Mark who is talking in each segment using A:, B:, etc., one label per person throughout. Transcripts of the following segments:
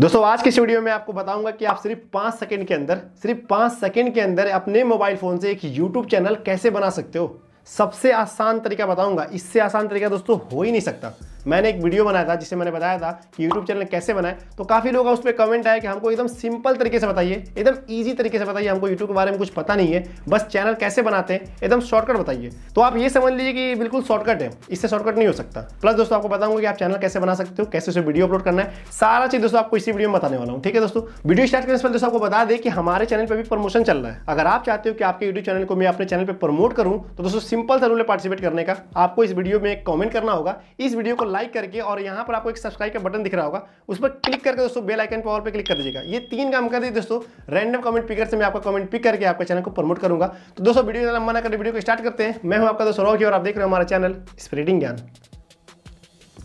A: दोस्तों आज के इस वीडियो में आपको बताऊंगा कि आप सिर्फ पाँच सेकंड के अंदर सिर्फ पाँच सेकंड के अंदर अपने मोबाइल फ़ोन से एक यूट्यूब चैनल कैसे बना सकते हो सबसे आसान तरीका बताऊंगा इससे आसान तरीका दोस्तों हो ही नहीं सकता मैंने एक वीडियो बनाया था जिसे मैंने बताया था कि यूट्यूब चैनल कैसे बनाए तो काफ़ी लोग उस पर कमेंट आया कि हमको एकदम सिंपल तरीके से बताइए एकदम ईजी तरीके से बताइए हमको यूट्यूब के बारे में कुछ पता नहीं है बस चैनल कैसे बनाते हैं एकदम शॉर्टकट बताइए तो आप ये समझ लीजिए कि बिल्कुल शॉर्टकट है इससे शॉर्टकट नहीं हो सकता प्लस दोस्तों आपको बताऊंगा कि आप चैनल कैसे बना सकते हो कैसे उसे वीडियो अपलोड करना है सारा चीज़ दोस्तों आपको इसी वीडियो में बताने वाला हूँ ठीक है दोस्तों वीडियो स्टार्ट करने से पहले दोस्तों आपको बता दें कि हमारे चैनल पर भी प्रमोशन चल रहा है अगर आप चाहते हो कि आपके यूट्यूब चैनल को मैं अपने चैनल पर प्रमोट करूँ तो दोस्तों सिंपल सरूल पार्टिसिपेट करने का आपको इस वीडियो में कॉमेंट करना होगा इस वीडियो को लाइक करके और यहाँ पर आपको एक सब्सक्राइब का बटन दिख रहा होगा उस पर क्लिक करके दोस्तों बेल आइकन पर और पे क्लिक कर दीजिएगा ये तीन काम कर दीजिए दोस्तों रैंडम कमेंट पिकर से मैं आपका कमेंट पिक करके आपके चैनल को प्रमोट करूंगा तो दोस्तों वीडियो लंबा ना करें वीडियो को स्टार्ट करते हैं मैं हूँ आपका दोस्तों रॉकी और आप देख रहे हो हमारा चैनल स्प्रेडिंग ज्ञान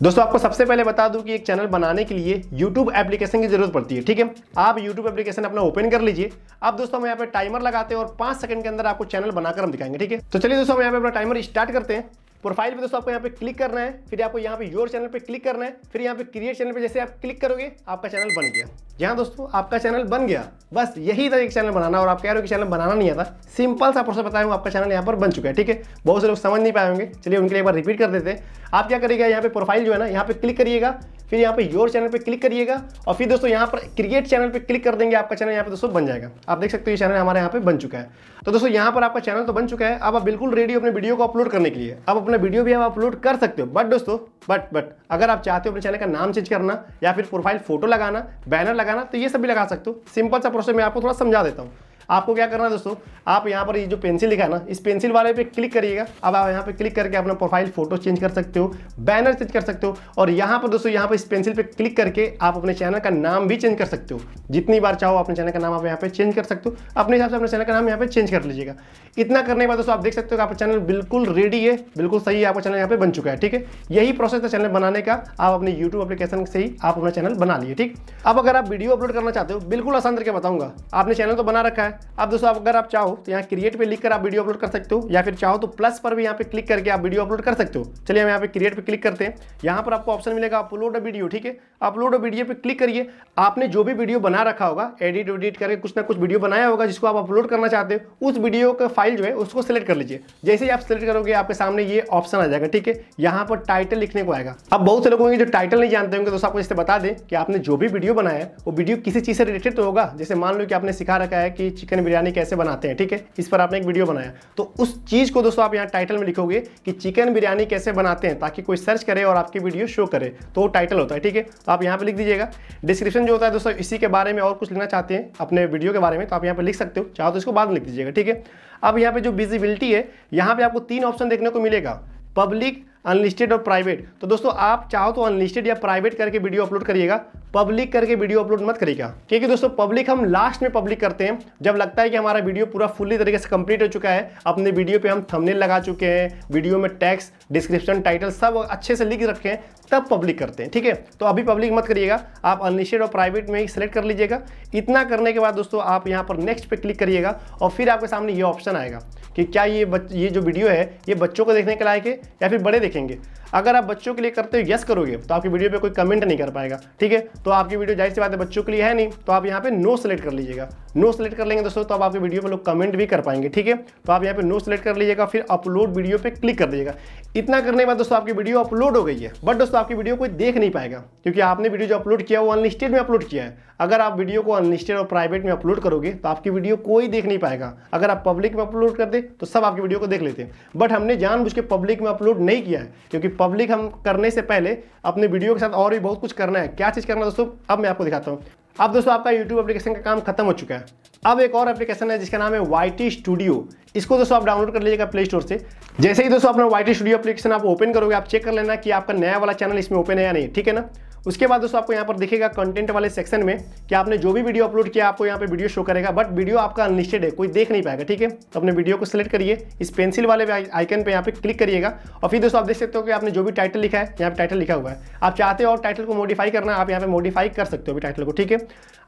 A: दोस्तों आपको सबसे पहले बता दूं कि एक चैनल बनाने के लिए YouTube एप्लीकेशन की जरूरत पड़ती है ठीक है आप YouTube एप्लीकेशन अपना ओपन कर लीजिए अब दोस्तों हम यहाँ पे टाइमर लगाते हैं और पांच सेकंड के अंदर आपको चैनल बनाकर हम दिखाएंगे ठीक है तो चलिए दोस्तों हम यहाँ पे अपना टाइमर स्टार्ट करते हैं प्रोफाइल पे दोस्तों आपको यहाँ पे क्लिक करना है फिर आपको यहाँ पे योर चैनल पे क्लिक करना है फिर यहाँ पे क्रिएट चैनल पे जैसे आप क्लिक करोगे आपका चैनल बन गया यहाँ दोस्तों आपका चैनल बन गया बस यही था एक चैनल बनाना और आप कह रहे हो कि चैनल बनाना नहीं आता सिंपल सा प्रोसेस बताया हूँ आपका चैनल यहाँ पर बन चुका है ठीक है बहुत से लोग समझ नहीं पाए होंगे चलिए उनके लिए एक बार रिपीट कर देते हैं आप क्या करिएगा यहाँ पे प्रोफाइल जो है ना यहाँ पे क्लिक करिएगा फिर यहाँ पे योर चैनल पे क्लिक करिएगा और फिर दोस्तों यहाँ पर क्रिएट चैनल पे क्लिक कर देंगे आपका चैनल यहाँ पे दोस्तों बन जाएगा आप देख सकते हो ये चैनल हमारे यहाँ पे बन चुका है तो दोस्तों यहाँ पर आपका चैनल तो बन चुका है अब आप बिल्कुल रेडी अपने वीडियो को अपलोड करने के लिए आप अपना वीडियो भी आप अपलोड कर सकते हो बट दोस्तों बट बट अगर आप चाहते हो अपने चैनल का नाम चेंज करना या फिर प्रोफाइल फोटो लगाना बैनर लगाना तो ये सब भी लगा सकते हो सिंपल सा प्रोसेस मैं आपको थोड़ा समझा देता हूँ आपको क्या करना है दोस्तों आप यहाँ पर ये जो पेंसिल लिखा है ना इस पेंसिल वाले पे क्लिक करिएगा अब आप यहाँ पे क्लिक करके अपना प्रोफाइल फोटो चेंज कर सकते हो बैनर चेंज कर सकते हो और यहाँ पर दोस्तों यहाँ पर इस पेंसिल पे क्लिक करके आप अपने चैनल का नाम भी चेंज कर सकते हो जितनी बार चाहो अपने चैनल का नाम आप यहाँ पे चेंज कर सकते हो अपने हिसाब से अपने चैनल का नाम यहाँ पे चेंज कर लीजिएगा इतना करने के बाद दोस्तों आप देख सकते हो आपका चैनल बिल्कुल रेडी है बिल्कुल सही आपका चैनल यहाँ पे बन चुका है ठीक है यही प्रोसेस है चैनल बनाने का आप अपने यूट्यूब अपलीकेशन से ही आप अपना चैनल बना लिए ठीक अब अगर आप वीडियो अपलोड करना चाहते हो बिल्कुल आसान करके बताऊंगा आपने चैनल तो बना रखा है अब दोस्तों आप अगर आप चाहो तो यहाँ क्रिएट पे लिख कर आप वीडियो अपलोड कर सकते हो या फिर चाहो तो प्लस पर भी यहाँ पे क्लिक करके आप वीडियो अपलोड कर सकते हो चलिए हम यहाँ पे क्रिएट पे क्लिक करते हैं यहाँ पर आपको ऑप्शन मिलेगा अपलोड अ वीडियो ठीक है अपलोड अ वीडियो पे क्लिक करिए आपने जो भी वीडियो बना रखा होगा एडिट वेडिट करके कुछ ना कुछ वीडियो बनाया होगा जिसको आप अपलोड करना चाहते हो उस वीडियो का फाइल जो है उसको सेलेक्ट कर लीजिए जैसे ही आप सेलेक्ट करोगे आपके सामने ये ऑप्शन आ जाएगा ठीक है यहाँ पर टाइटल लिखने को आएगा अब बहुत से लोगों होंगे जो टाइटल नहीं जानते होंगे दोस्तों आपको इससे बता दें कि आपने जो भी वीडियो बनाया है वो वीडियो किसी चीज़ से रिलेटेड तो होगा जैसे मान लो कि आपने सिखा रखा है कि चिकन बिरयानी कैसे बनाते हैं ठीक है इस पर आपने एक वीडियो बनाया तो उस चीज़ को दोस्तों आप यहाँ टाइटल में लिखोगे कि चिकन बिरयानी कैसे बनाते हैं ताकि कोई सर्च करे और आपकी वीडियो शो करे तो वो टाइटल होता है ठीक है तो आप यहाँ पर लिख दीजिएगा डिस्क्रिप्शन जो होता है दोस्तों इसी के बारे में और कुछ लिखना चाहते हैं अपने वीडियो के बारे में तो आप यहाँ पर लिख सकते हो चाहो तो इसको बाद में लिख दीजिएगा ठीक है अब यहाँ पे जो विजिबिलिटी है यहाँ पे आपको तीन ऑप्शन देखने को मिलेगा पब्लिक अनलिस्टेड और प्राइवेट तो दोस्तों आप चाहो तो अनलिस्टेड या प्राइवेट करके वीडियो अपलोड करिएगा पब्लिक करके वीडियो अपलोड मत करेगा क्योंकि दोस्तों पब्लिक हम लास्ट में पब्लिक करते हैं जब लगता है कि हमारा वीडियो पूरा फुल्ली तरीके से कंप्लीट हो चुका है अपने वीडियो पे हम थंबनेल लगा चुके हैं वीडियो में टैक्स डिस्क्रिप्शन टाइटल सब अच्छे से लिख रखे हैं तब पब्लिक करते हैं ठीक है तो अभी पब्लिक मत करिएगा आप अनलिस्टेड और प्राइवेट में ही सेलेक्ट कर लीजिएगा इतना करने के बाद दोस्तों आप यहाँ पर नेक्स्ट पर क्लिक करिएगा और फिर आपके सामने ये ऑप्शन आएगा कि क्या ये बच ये जो वीडियो है ये बच्चों को देखने के लायक है या फिर बड़े देखेंगे अगर आप बच्चों के लिए करते हो यस करोगे तो आपकी वीडियो पे कोई कमेंट नहीं कर पाएगा ठीक है तो आपकी वीडियो जाहिर सी बात है बच्चों के लिए है नहीं तो आप यहाँ पे नो सेलेक्ट कर लीजिएगा नो सेलेक्ट कर लेंगे दोस्तों तो आप आपकी वीडियो पे लोग कमेंट भी कर पाएंगे ठीक है तो आप यहाँ पे नो सेलेक्ट कर लीजिएगा फिर अपलोड वीडियो पर क्लिक कर दीजिएगा इतना करने के बाद दोस्तों आपकी वीडियो अपलोड हो गई है बट दोस्तों आपकी वीडियो कोई देख नहीं पाएगा क्योंकि आपने वीडियो जो अपलोड किया वो अनलिस्टेड में अपलोड किया है अगर आप वीडियो को अनलिस्टेड और प्राइवेट में अपलोड करोगे तो आपकी वीडियो कोई देख नहीं पाएगा अगर आप पब्लिक में अपलोड कर दे तो सब आपकी वीडियो को देख लेते हैं बट हमने जानबूझ के पब्लिक में अपलोड नहीं किया है क्योंकि पब्लिक हम करने से पहले अपने वीडियो के साथ और भी बहुत कुछ करना है क्या चीज़ करना है दोस्तों अब मैं आपको दिखाता हूँ अब दोस्तों आपका YouTube एप्लीकेशन का काम खत्म हो चुका है अब एक और एप्लीकेशन है जिसका नाम है वाई स्टूडियो इसको दोस्तों आप डाउनलोड कर लीजिएगा प्ले स्टोर से जैसे ही दोस्तों अपना वाई स्टूडियो एप्लीकेशन आप ओपन करोगे आप चेक कर लेना कि आपका नया वाला चैनल इसमें ओपन है या नहीं ठीक है ना उसके बाद दोस्तों आपको यहाँ पर दिखेगा कंटेंट वाले सेक्शन में कि आपने जो भी वीडियो अपलोड किया आपको यहाँ पे वीडियो शो करेगा बट वीडियो आपका अनलिस्टेड है कोई देख नहीं पाएगा ठीक है तो अपने वीडियो को सिलेक्ट करिए इस पेंसिल वाले आइकन पे यहाँ पे क्लिक करिएगा और फिर दोस्तों आप देख सकते हो कि आपने जो भी टाइटल लिखा है यहाँ पे टाइटल लिखा हुआ है आप चाहते हो और टाइटल को मॉडिफाई करना आप यहाँ पे मॉडिफाई कर सकते हो अभी टाइटल को ठीक है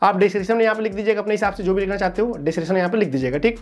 A: आप डिस्क्रिप्शन में यहाँ पर लिख दीजिएगा अपने हिसाब से जो भी लिखना चाहते हो डिस्क्रिप्शन यहाँ पर लिख दीजिएगा ठीक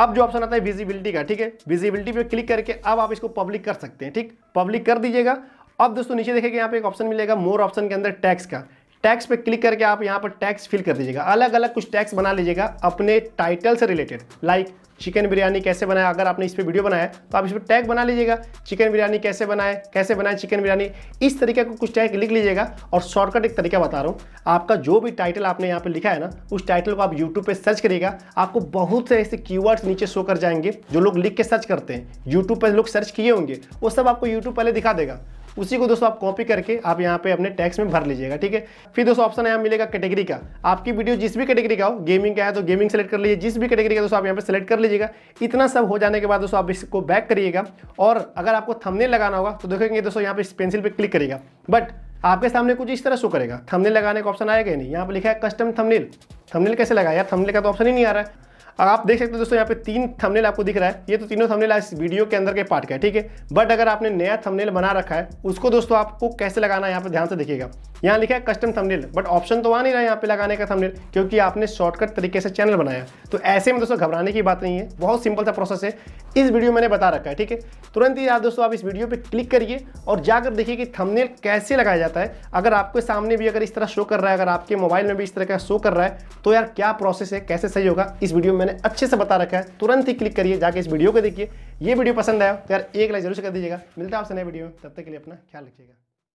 A: अब जो ऑप्शन आता है विजिबिलिटी का ठीक है विजिबिलिटी पे क्लिक करके अब आप इसको पब्लिक कर सकते हैं ठीक पब्लिक कर दीजिएगा अब दोस्तों नीचे देखेंगे यहाँ पे एक ऑप्शन मिलेगा मोर ऑप्शन के अंदर टैक्स का टैक्स पे क्लिक करके आप यहाँ पर टैक्स फिल कर दीजिएगा अलग अलग कुछ टैक्स बना लीजिएगा अपने टाइटल से रिलेटेड लाइक चिकन बिरयानी कैसे बनाया अगर आपने इस पर वीडियो बनाया तो आप इस पर टैग बना लीजिएगा चिकन बिरयानी कैसे बनाए कैसे बनाए चिकन बिरयानी इस तरीके का कुछ टैग लिख लीजिएगा और शॉर्टकट एक तरीका बता रहा हूँ आपका जो भी टाइटल आपने यहाँ पे लिखा है ना उस टाइटल को आप यूट्यूब पे सर्च करिएगा आपको बहुत से ऐसे की नीचे शो कर जाएंगे जो लोग लिख के सर्च करते हैं यूट्यूब पर लोग सर्च किए होंगे वो सब आपको यूट्यूब पहले दिखा देगा उसी को दोस्तों आप कॉपी करके आप यहाँ पे अपने टैक्स में भर लीजिएगा ठीक है फिर दोस्तों ऑप्शन यहाँ मिलेगा कैटेगरी का आपकी वीडियो जिस भी कैटेगरी का हो गेमिंग का है तो गेमिंग सेलेक्ट कर लीजिए जिस भी कैटेगरी का दोस्तों आप यहाँ पे सेलेक्ट कर लीजिएगा इतना सब हो जाने के बाद दोस्तों आप इसको बैक करिएगा और अगर आपको थमने लगाना होगा तो देखेंगे दोस्तों यहाँ पे इस पेंसिल पर क्लिक करेगा बट आपके सामने कुछ इस तरह शो करेगा थमनेल लगाने का ऑप्शन आएगा नहीं यहाँ पे लिखा है कस्टम थमनेल थमनेल कैसे लगाया थमनेल का तो ऑप्शन ही नहीं आ रहा है और आप देख सकते हो दोस्तों यहाँ पे तीन थंबनेल आपको दिख रहा है ये तो तीनों थंबनेल इस वीडियो के अंदर के पार्ट का है ठीक है बट अगर आपने नया थंबनेल बना रखा है उसको दोस्तों आपको कैसे लगाना है यहाँ पे ध्यान से देखिएगा यहाँ लिखा है कस्टम थंबनेल बट ऑप्शन तो आ नहीं रहा है यहाँ पे लगाने का थंबनेल क्योंकि आपने शॉर्टकट तरीके से चैनल बनाया तो ऐसे में दोस्तों घबराने की बात नहीं है बहुत सिंपल सा प्रोसेस है इस वीडियो मैंने बता रखा है ठीक है तुरंत ही आप दोस्तों आप इस वीडियो पर क्लिक करिए और जाकर देखिए कि थमनेल कैसे लगाया जाता है अगर आपके सामने भी अगर इस तरह शो कर रहा है अगर आपके मोबाइल में भी इस तरह का शो कर रहा है तो यार क्या प्रोसेस है कैसे सही होगा इस वीडियो में मैंने अच्छे से बता रखा है तुरंत ही क्लिक करिए जाके इस वीडियो को देखिए ये वीडियो पसंद आया तो यार एक लाइक जरूर से कर दीजिएगा मिलता है आपसे नए वीडियो में तब तक के लिए अपना ख्याल रखिएगा